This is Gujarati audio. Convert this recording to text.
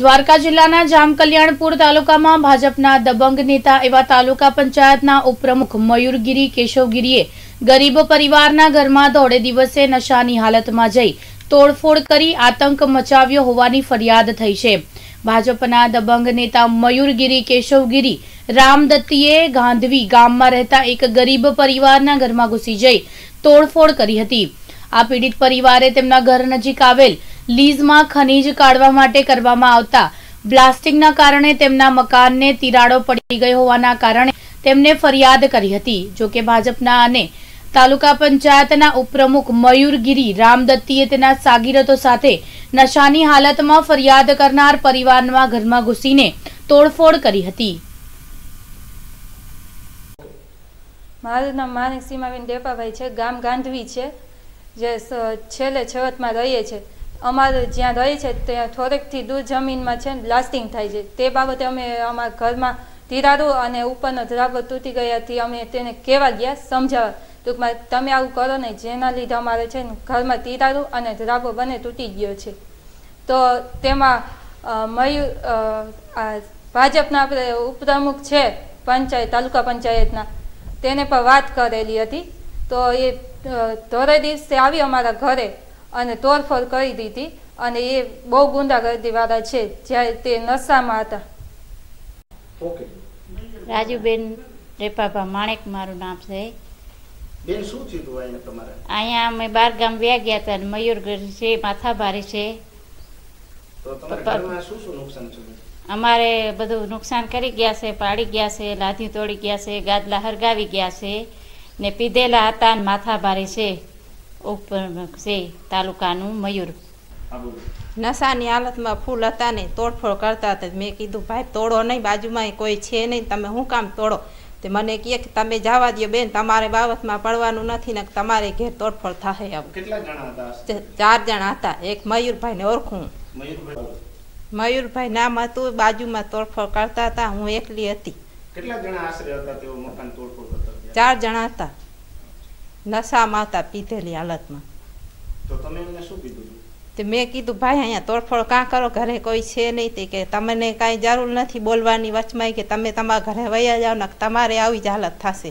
દ્વારકા જિલ્લાના જામકલ્યાણપુર તાલુકામાં ભાજપના દબંગ નેતા એવા તાલુકા પંચાયતના ઉપપ્રમુખ મયુરગીરી કેશવગીરીએ ગરીબ પરિવારના ઘરમાં દોઢે દિવસે નશાની હાલતમાં જઈ તોડફોડ કરી આતંક મચાવ્યો હોવાની ફરિયાદ થઈ છે ભાજપના દબંગ નેતા મયુરગીરી કેશવગીરી રામદત્તીએ ગાંધવી ગામમાં રહેતા એક ગરીબ પરિવારના ઘરમાં ઘૂસી જઈ તોડફોડ કરી હતી આ પીડિત પરિવારે તેમના ઘર નજીક આવેલ લીઝમાં ખનીજ કાઢવા માટે કરવામાં આવતા બ્લાસ્ટિંગના કારણે તેમના મકાનને તિરાડો પડી ગઈ હોવાના કારણે તેમને ફરિયાદ કરી હતી જોકે ભાજપના અને તાલુકા પંચાયતના ઉપપ્રમુખ મયુર ગિરી રામદત્તીએ તેના સાગીરતો સાથે નશાની હાલતમાં ફરિયાદ કરનાર પરિવારના ઘરમાં ઘૂસીને તોડફોડ કરી હતી મારું નામ માનક સીમાબેન છે ગામ ગાંધવી છે જે છેલ્લે છેવટમાં રહીએ છીએ અમારે જ્યાં રહે છે ત્યાં થોડેકથી દૂર જમીનમાં છે બ્લાસ્ટિંગ થાય છે તે બાબતે અમે અમારા ઘરમાં તિરાડો અને ઉપરનો ધરાબો તૂટી ગયાથી અમે તેને કહેવા ગયા સમજાવવા ટૂંકમાં તમે આવું કરો ને જેના લીધે અમારે છે ને ઘરમાં તિરાડો અને ધરાબો બંને તૂટી ગયો છે તો તેમાં મયુર ભાજપના આપણે ઉપપ્રમુખ છે પંચાયત તાલુકા પંચાયતના તેને પણ વાત કરેલી હતી તો એ ધોરે દિવસે આવી અમારા ઘરે અને તોડફોડ કરી દીધી અને એ બહુ ગુંડાગર્દીવાળા છે જ્યારે તે નશામાં હતા રાજુબેન રેપાભા માણેક મારું નામ છે બેન શું થયું અહીંયા તમારે અહીંયા અમે બાર ગામ વ્યા ગયા હતા મયુરગઢ છે માથા ભારે છે અમારે બધું નુકસાન કરી ગયા છે પાડી ગયા છે લાધી તોડી ગયા છે ગાદલા હરગાવી ગયા છે ને પીધેલા હતા ને ભારે છે ઉપર છે તાલુકાનું મયુર નશાની હાલતમાં ફૂલ હતા ને તોડફોડ કરતા હતા મેં કીધું ભાઈ તોડો નહીં બાજુમાં કોઈ છે નહીં તમે શું કામ તોડો તે મને કહે કે તમે જવા દો બેન તમારે બાબતમાં પડવાનું નથી ને તમારે ઘેર તોડફોડ થાય આવું કેટલા ચાર જણા હતા એક મયુરભાઈને ઓળખું મયુરભાઈ નામ હતું બાજુમાં તોડફોડ કરતા હતા હું એકલી હતી કેટલા જણા આશરે હતા તેઓ મકાન તોડફોડ કરતા ચાર જણા હતા નશામાં હતા પીધેલી હાલતમાં તો તમે એમને શું કીધું તે મેં કીધું ભાઈ અહીંયા તોડફોડ કાં કરો ઘરે કોઈ છે નહીં તે કે તમને કાંઈ જરૂર નથી બોલવાની વચમાં કે તમે તમારા ઘરે વયા જાઓ ને તમારે આવી જ હાલત થશે